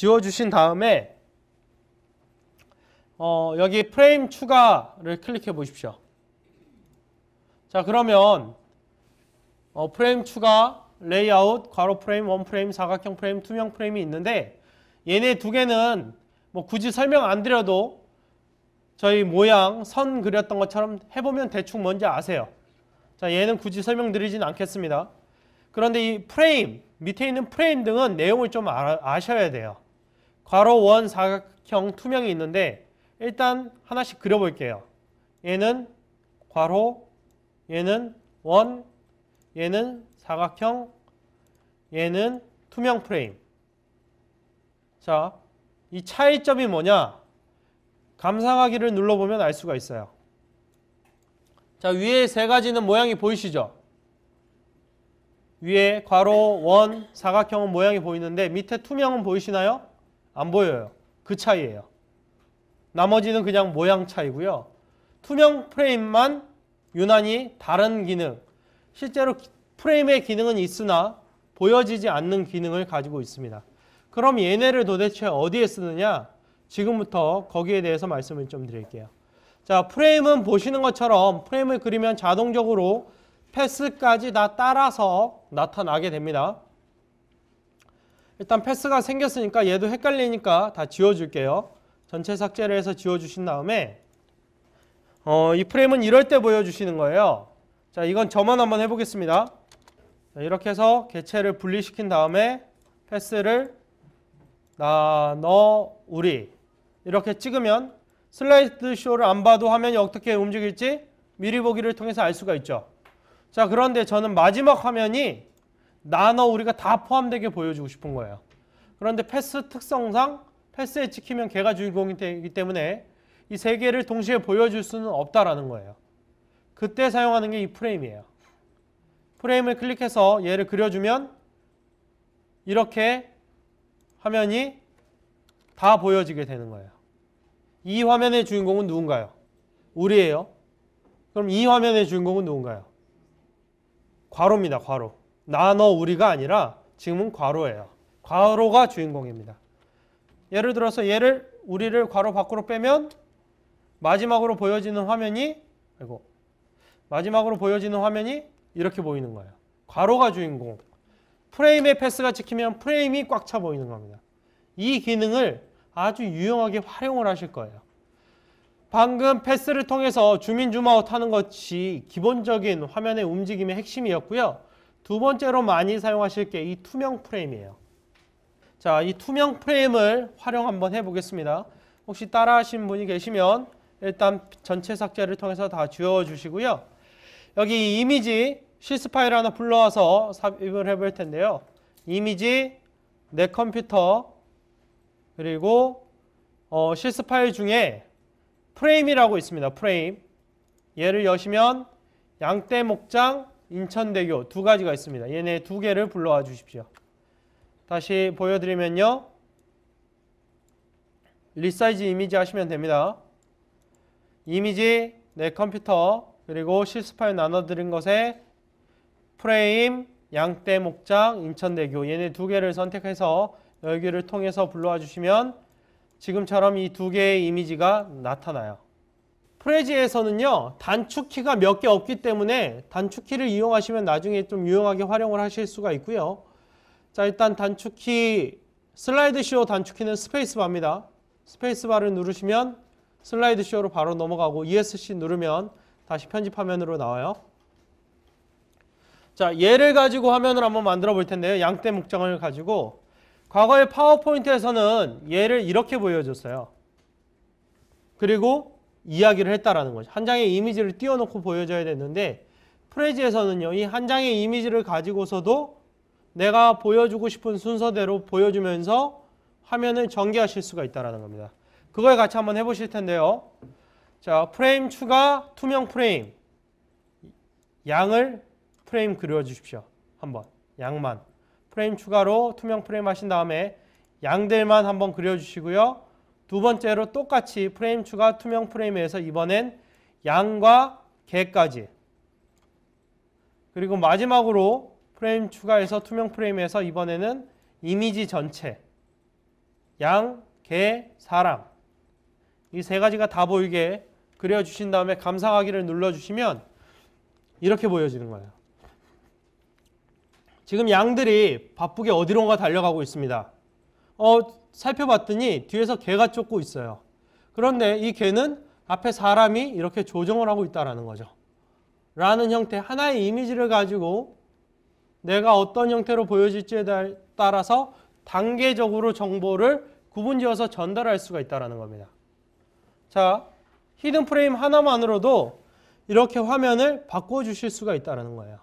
지워주신 다음에 어, 여기 프레임 추가를 클릭해 보십시오. 자 그러면 어, 프레임 추가, 레이아웃, 괄호 프레임, 원 프레임, 사각형 프레임, 투명 프레임이 있는데 얘네 두 개는 뭐 굳이 설명 안 드려도 저희 모양 선 그렸던 것처럼 해보면 대충 뭔지 아세요. 자 얘는 굳이 설명드리진 않겠습니다. 그런데 이 프레임, 밑에 있는 프레임 등은 내용을 좀 아, 아셔야 돼요. 괄호 원 사각형 투명이 있는데 일단 하나씩 그려볼게요. 얘는 괄호, 얘는 원, 얘는 사각형, 얘는 투명 프레임. 자, 이 차이점이 뭐냐? 감상하기를 눌러보면 알 수가 있어요. 자, 위에 세 가지는 모양이 보이시죠? 위에 괄호, 원, 사각형은 모양이 보이는데 밑에 투명은 보이시나요? 안 보여요. 그 차이예요. 나머지는 그냥 모양 차이고요. 투명 프레임만 유난히 다른 기능, 실제로 프레임의 기능은 있으나 보여지지 않는 기능을 가지고 있습니다. 그럼 얘네를 도대체 어디에 쓰느냐? 지금부터 거기에 대해서 말씀을 좀 드릴게요. 자, 프레임은 보시는 것처럼 프레임을 그리면 자동적으로 패스까지 다 따라서 나타나게 됩니다. 일단 패스가 생겼으니까 얘도 헷갈리니까 다 지워줄게요. 전체 삭제를 해서 지워주신 다음에 어, 이 프레임은 이럴 때 보여주시는 거예요. 자, 이건 저만 한번 해보겠습니다. 자, 이렇게 해서 개체를 분리시킨 다음에 패스를 나 너 우리 이렇게 찍으면 슬라이드 쇼를 안 봐도 화면이 어떻게 움직일지 미리 보기를 통해서 알 수가 있죠. 자, 그런데 저는 마지막 화면이 나눠 우리가 다 포함되게 보여주고 싶은 거예요. 그런데 패스 특성상 패스에 찍히면 개가 주인공이기 때문에 이 세 개를 동시에 보여줄 수는 없다라는 거예요. 그때 사용하는 게 이 프레임이에요. 프레임을 클릭해서 얘를 그려주면 이렇게 화면이 다 보여지게 되는 거예요. 이 화면의 주인공은 누군가요? 우리예요. 그럼 이 화면의 주인공은 누군가요? 괄호입니다 과로. 나너 우리가 아니라 지금은 과로예요. 과로가 주인공입니다. 예를 들어서 얘를 우리를 괄호 밖으로 빼면 마지막으로 보여지는 화면이 아이고 마지막으로 보여지는 화면이 이렇게 보이는 거예요. 괄호가 주인공. 프레임의 패스가 찍히면 프레임이 꽉 차 보이는 겁니다. 이 기능을 아주 유용하게 활용을 하실 거예요. 방금 패스를 통해서 주민 줌아웃 하는 것이 기본적인 화면의 움직임의 핵심이었고요. 두 번째로 많이 사용하실 게 이 투명 프레임이에요. 자, 이 투명 프레임을 활용 한번 해보겠습니다. 혹시 따라 하신 분이 계시면 일단 전체 삭제를 통해서 다 지워주시고요. 여기 이미지 실습 파일 하나 불러와서 삽입을 해볼 텐데요. 이미지, 내 컴퓨터, 그리고 어, 실습 파일 중에 프레임이라고 있습니다. 프레임. 얘를 여시면 양떼 목장 인천대교 두 가지가 있습니다. 얘네 두 개를 불러와 주십시오. 다시 보여드리면요. 리사이즈 이미지 하시면 됩니다. 이미지, 내 컴퓨터, 그리고 실습파일 나눠드린 것에 프레임, 양떼 목장, 인천대교 얘네 두 개를 선택해서 열기를 통해서 불러와 주시면 지금처럼 이 두 개의 이미지가 나타나요. 프레지에서는요 단축키가 몇 개 없기 때문에 단축키를 이용하시면 나중에 좀 유용하게 활용을 하실 수가 있고요 자 일단 단축키 슬라이드쇼 단축키는 스페이스바입니다 스페이스바를 누르시면 슬라이드쇼로 바로 넘어가고 ESC 누르면 다시 편집 화면으로 나와요 자 얘를 가지고 화면을 한번 만들어 볼 텐데요 양대 목장을 가지고 과거의 파워포인트에서는 얘를 이렇게 보여줬어요 그리고 이야기를 했다라는 거죠. 한 장의 이미지를 띄워놓고 보여줘야 되는데프레즈에서는요이 한 장의 이미지를 가지고서도 내가 보여주고 싶은 순서대로 보여주면서 화면을 전개하실 수가 있다라는 겁니다. 그걸 같이 한번 해보실 텐데요. 자, 프레임 추가 투명 프레임 양을 프레임 그려주십시오. 한번 양만 프레임 추가로 투명 프레임 하신 다음에 양들만 한번 그려주시고요. 두 번째로 똑같이 프레임 추가 투명 프레임에서 이번엔 양과 개까지 그리고 마지막으로 프레임 추가해서 투명 프레임에서 이번에는 이미지 전체 양, 개, 사람 이 세 가지가 다 보이게 그려주신 다음에 감상하기를 눌러주시면 이렇게 보여지는 거예요. 지금 양들이 바쁘게 어디론가 달려가고 있습니다. 어, 살펴봤더니 뒤에서 개가 쫓고 있어요. 그런데 이 개는 앞에 사람이 이렇게 조정을 하고 있다라는 거죠. 라는 형태 하나의 이미지를 가지고 내가 어떤 형태로 보여질지에 따라서 단계적으로 정보를 구분지어서 전달할 수가 있다라는 겁니다. 자, 히든 프레임 하나만으로도 이렇게 화면을 바꿔 주실 수가 있다라는 거예요.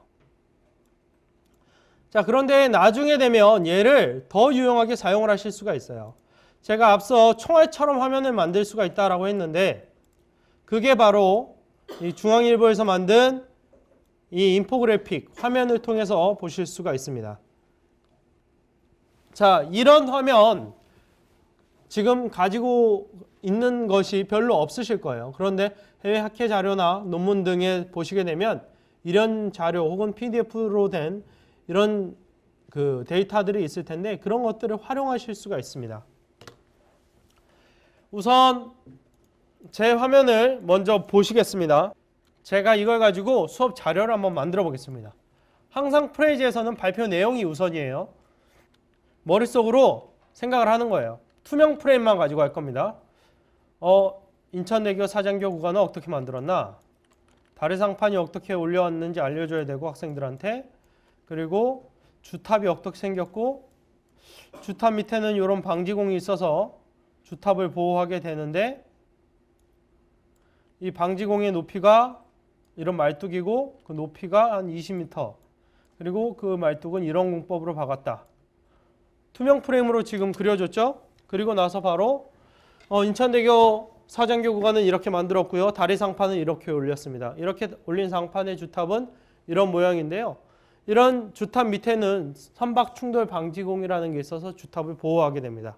자, 그런데 나중에 되면 얘를 더 유용하게 사용을 하실 수가 있어요. 제가 앞서 총알처럼 화면을 만들 수가 있다라고 했는데 그게 바로 이 중앙일보에서 만든 이 인포그래픽 화면을 통해서 보실 수가 있습니다. 자, 이런 화면 지금 가지고 있는 것이 별로 없으실 거예요. 그런데 해외 학회 자료나 논문 등에 보시게 되면 이런 자료 혹은 PDF로 된 이런 그 데이터들이 있을 텐데 그런 것들을 활용하실 수가 있습니다. 우선 제 화면을 먼저 보시겠습니다. 제가 이걸 가지고 수업 자료를 한번 만들어 보겠습니다. 항상 프레이즈에서는 발표 내용이 우선이에요. 머릿속으로 생각을 하는 거예요. 투명 프레임만 가지고 할 겁니다. 어, 인천대교 사장교 구간은 어떻게 만들었나? 다리상판이 어떻게 올려왔는지 알려줘야 되고 학생들한테 그리고 주탑이 어떻 생겼고 주탑 밑에는 이런 방지공이 있어서 주탑을 보호하게 되는데 이 방지공의 높이가 이런 말뚝이고 그 높이가 한 20m 그리고 그 말뚝은 이런 공법으로 박았다. 투명 프레임으로 지금 그려줬죠? 그리고 나서 바로 어, 인천대교 사장교 구간은 이렇게 만들었고요. 다리 상판은 이렇게 올렸습니다. 이렇게 올린 상판의 주탑은 이런 모양인데요. 이런 주탑 밑에는 선박 충돌 방지공이라는 게 있어서 주탑을 보호하게 됩니다.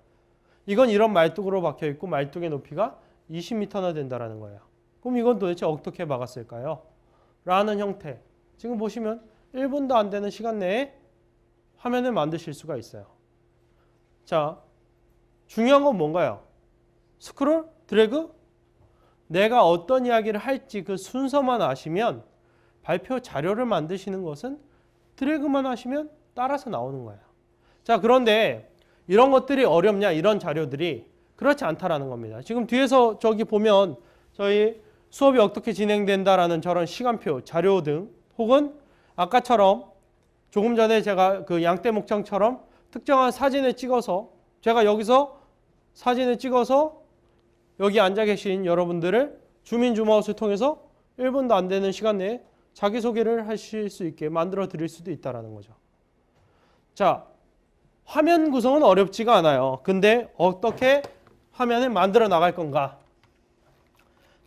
이건 이런 말뚝으로 박혀 있고 말뚝의 높이가 20m나 된다라는 거예요. 그럼 이건 도대체 어떻게 막았을까요? 라는 형태. 지금 보시면 1분도 안 되는 시간 내에 화면을 만드실 수가 있어요. 자, 중요한 건 뭔가요? 스크롤, 드래그, 내가 어떤 이야기를 할지 그 순서만 아시면 발표 자료를 만드시는 것은 드래그만 하시면 따라서 나오는 거예요. 자 그런데 이런 것들이 어렵냐 이런 자료들이 그렇지 않다라는 겁니다. 지금 뒤에서 저기 보면 저희 수업이 어떻게 진행된다라는 저런 시간표, 자료 등 혹은 아까처럼 조금 전에 제가 그 양떼 목장처럼 특정한 사진을 찍어서 제가 여기서 사진을 찍어서 여기 앉아 계신 여러분들을 주민 주마우스를 통해서 1분도 안 되는 시간 내에 자기소개를 하실 수 있게 만들어 드릴 수도 있다는 거죠. 자, 화면 구성은 어렵지가 않아요. 근데 어떻게 화면을 만들어 나갈 건가?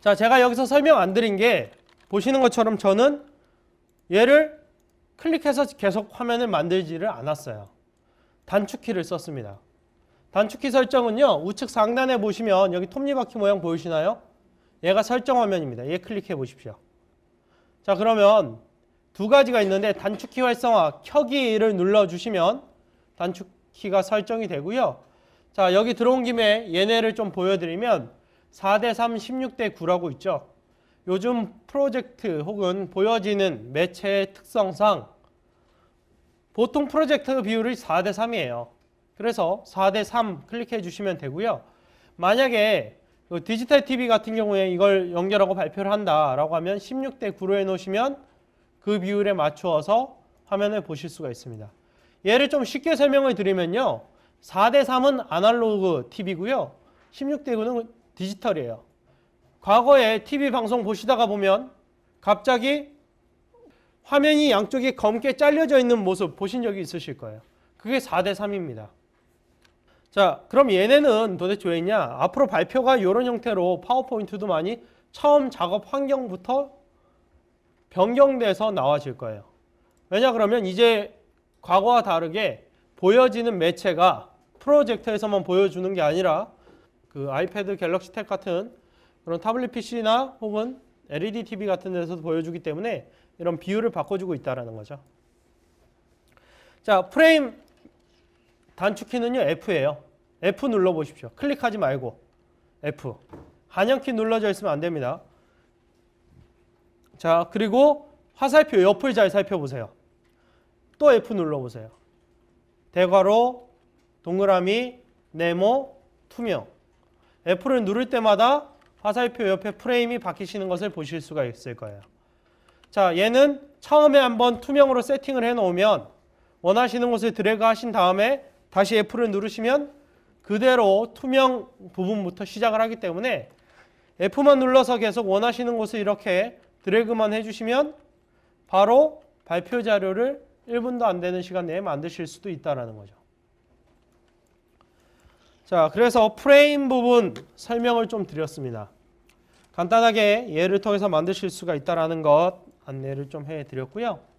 자, 제가 여기서 설명 안 드린 게 보시는 것처럼 저는 얘를 클릭해서 계속 화면을 만들지를 않았어요. 단축키를 썼습니다. 단축키 설정은요. 우측 상단에 보시면 여기 톱니바퀴 모양 보이시나요? 얘가 설정 화면입니다. 얘 클릭해 보십시오. 자 그러면 두 가지가 있는데 단축키 활성화 켜기를 눌러주시면 단축키가 설정이 되고요. 자 여기 들어온 김에 얘네를 좀 보여드리면 4대3 16대9라고 있죠. 요즘 프로젝트 혹은 보여지는 매체의 특성상 보통 프로젝트 비율이 4대3이에요. 그래서 4대3 클릭해 주시면 되고요. 만약에 그 디지털 TV 같은 경우에 이걸 연결하고 발표를 한다라고 하면 16대 9로 해놓으시면 그 비율에 맞추어서 화면을 보실 수가 있습니다. 얘를 좀 쉽게 설명을 드리면요. 4대 3은 아날로그 TV고요. 16대 9는 디지털이에요. 과거에 TV 방송 보시다가 보면 갑자기 화면이 양쪽이 검게 잘려져 있는 모습 보신 적이 있으실 거예요. 그게 4대 3입니다. 자 그럼 얘네는 도대체 왜 있냐 앞으로 발표가 이런 형태로 파워포인트도 많이 처음 작업 환경부터 변경돼서 나와질 거예요 왜냐 그러면 이제 과거와 다르게 보여지는 매체가 프로젝터에서만 보여주는 게 아니라 그 아이패드 갤럭시 탭 같은 그런 타블릿 PC나 혹은 LED TV 같은 데서도 보여주기 때문에 이런 비율을 바꿔주고 있다는 거죠 자 프레임 단축키는요 F예요. F 눌러보십시오. 클릭하지 말고 F. 한영키 눌러져 있으면 안 됩니다. 자 그리고 화살표 옆을 잘 살펴보세요. 또 F 눌러보세요. 대괄호, 동그라미, 네모, 투명. F를 누를 때마다 화살표 옆에 프레임이 바뀌시는 것을 보실 수가 있을 거예요. 자, 얘는 처음에 한번 투명으로 세팅을 해놓으면 원하시는 곳을 드래그 하신 다음에 다시 F를 누르시면 그대로 투명 부분부터 시작을 하기 때문에 F만 눌러서 계속 원하시는 곳을 이렇게 드래그만 해주시면 바로 발표 자료를 1분도 안 되는 시간 내에 만드실 수도 있다는 거죠. 자, 그래서 프레임 부분 설명을 좀 드렸습니다. 간단하게 예를 통해서 만드실 수가 있다는 것 안내를 좀 해드렸고요.